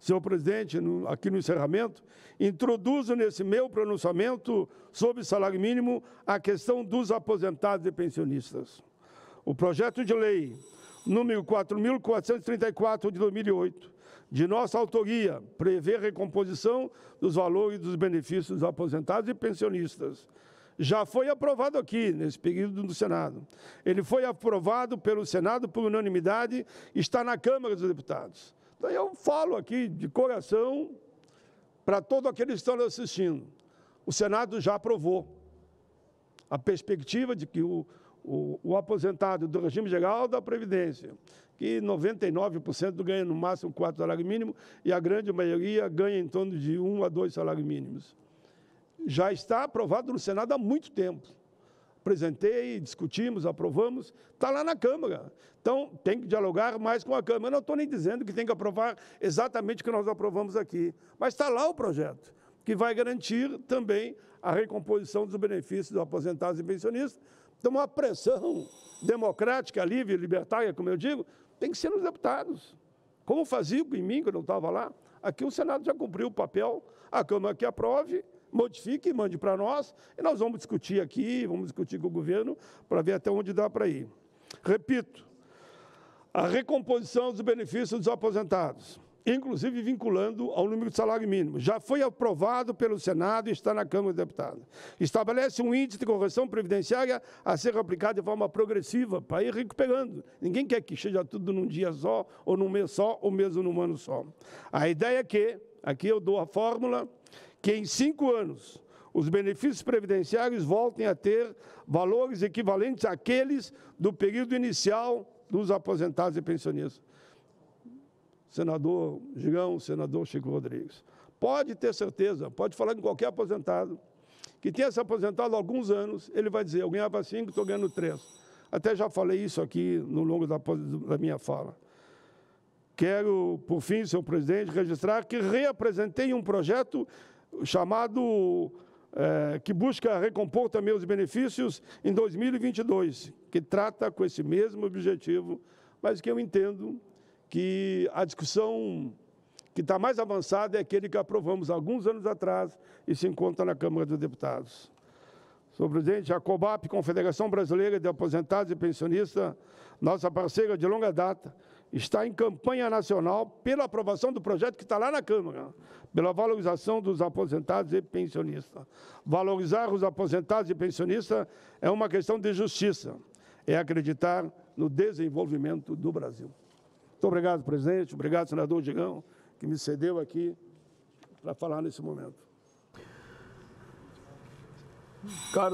senhor presidente, no, aqui no encerramento, introduzo nesse meu pronunciamento sobre salário mínimo a questão dos aposentados e pensionistas. O projeto de lei número 4.434 de 2008, de nossa autoria, prevê recomposição dos valores dos benefícios dos aposentados e pensionistas. Já foi aprovado aqui, nesse período do Senado. Ele foi aprovado pelo Senado por unanimidade, está na Câmara dos Deputados. Então eu falo aqui de coração para todos aqueles que estão nos assistindo. O Senado já aprovou a perspectiva de que o, o, o aposentado do regime geral da Previdência, que 99% ganha no máximo quatro salários mínimos e a grande maioria ganha em torno de um a dois salários mínimos. Já está aprovado no Senado há muito tempo apresentei, discutimos, aprovamos, está lá na Câmara. Então, tem que dialogar mais com a Câmara. Eu não estou nem dizendo que tem que aprovar exatamente o que nós aprovamos aqui, mas está lá o projeto, que vai garantir também a recomposição dos benefícios dos aposentados e pensionistas. Então, uma pressão democrática, livre, libertária, como eu digo, tem que ser nos deputados. Como fazia em mim, quando eu não estava lá, aqui o Senado já cumpriu o papel, a Câmara que aprove, modifique e mande para nós, e nós vamos discutir aqui, vamos discutir com o governo, para ver até onde dá para ir. Repito, a recomposição dos benefícios dos aposentados, inclusive vinculando ao número de salário mínimo, já foi aprovado pelo Senado e está na Câmara dos Deputados. Estabelece um índice de correção previdenciária a ser aplicado de forma progressiva, para ir recuperando. Ninguém quer que seja tudo num dia só, ou num mês só, ou mesmo num ano só. A ideia é que, aqui eu dou a fórmula, que em cinco anos os benefícios previdenciários voltem a ter valores equivalentes àqueles do período inicial dos aposentados e pensionistas. Senador Girão, senador Chico Rodrigues. Pode ter certeza, pode falar com qualquer aposentado que tenha se aposentado há alguns anos, ele vai dizer: eu ganhava cinco, estou ganhando três. Até já falei isso aqui no longo da, da minha fala. Quero, por fim, senhor presidente, registrar que reapresentei um projeto chamado é, que busca recompor também os benefícios em 2022, que trata com esse mesmo objetivo, mas que eu entendo que a discussão que está mais avançada é aquele que aprovamos alguns anos atrás e se encontra na Câmara dos Deputados. Senhor presidente, a COBAP, Confederação Brasileira de Aposentados e Pensionistas, nossa parceira de longa data, está em campanha nacional pela aprovação do projeto que está lá na Câmara, pela valorização dos aposentados e pensionistas. Valorizar os aposentados e pensionistas é uma questão de justiça, é acreditar no desenvolvimento do Brasil. Muito obrigado, presidente, obrigado, senador Digão, que me cedeu aqui para falar nesse momento. Carlos.